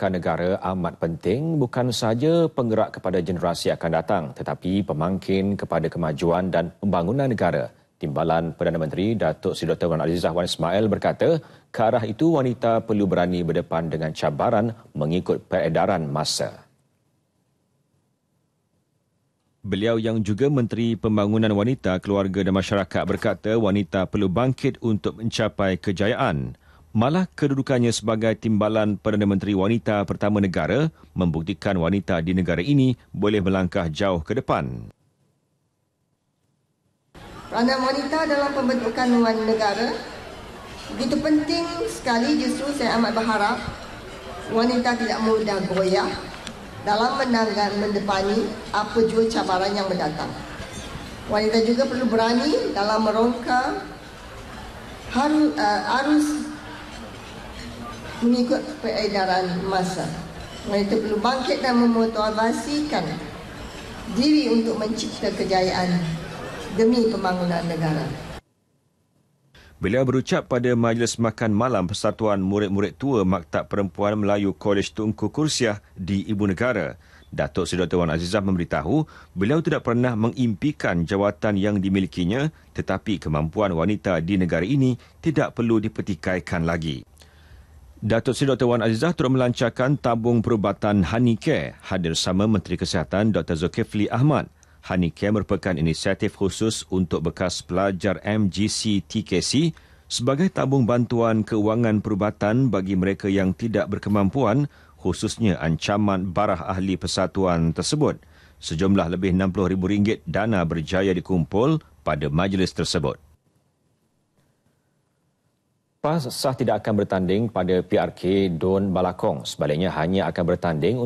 pendidikan negara amat penting bukan sahaja penggerak kepada generasi akan datang tetapi pemangkin kepada kemajuan dan pembangunan negara. Timbalan Perdana Menteri Datuk Seri Dr. Wan Azizah Wan Ismail berkata, ke arah itu wanita perlu berani berdepan dengan cabaran mengikut peredaran masa. Beliau yang juga Menteri Pembangunan Wanita, Keluarga dan Masyarakat berkata wanita perlu bangkit untuk mencapai kejayaan. Malah kedudukannya sebagai timbalan Perdana Menteri Wanita Pertama Negara membuktikan wanita di negara ini boleh melangkah jauh ke depan. Peranan wanita dalam pembentukan wanita negara begitu penting sekali justru saya amat berharap wanita tidak mudah goyah dalam menanggung mendepani apa jua cabaran yang mendatang. Wanita juga perlu berani dalam merongka harus, uh, mengikut peredaran masa. Mereka perlu bangkit dan memotivasikan diri untuk mencipta kejayaan demi pembangunan negara. Beliau berucap pada majlis makan malam Persatuan Murid-Murid Tua Maktab Perempuan Melayu Kolej Tunku Kursiah di Ibu Negara. Datuk Seri Dr. Wan Azizah memberitahu beliau tidak pernah mengimpikan jawatan yang dimilikinya tetapi kemampuan wanita di negara ini tidak perlu dipertikaikan lagi. Datuk Seri Dr. Wan Azizah turut melancarkan tabung perubatan Honeycare hadir sama Menteri Kesihatan Dr. Zulkifli Ahmad. Honeycare merupakan inisiatif khusus untuk bekas pelajar MGC TKC sebagai tabung bantuan kewangan perubatan bagi mereka yang tidak berkemampuan khususnya ancaman barah ahli persatuan tersebut. Sejumlah lebih RM60,000 dana berjaya dikumpul pada majlis tersebut. PAS sah tidak akan bertanding pada PRK Don Balakong. Sebaliknya hanya akan bertanding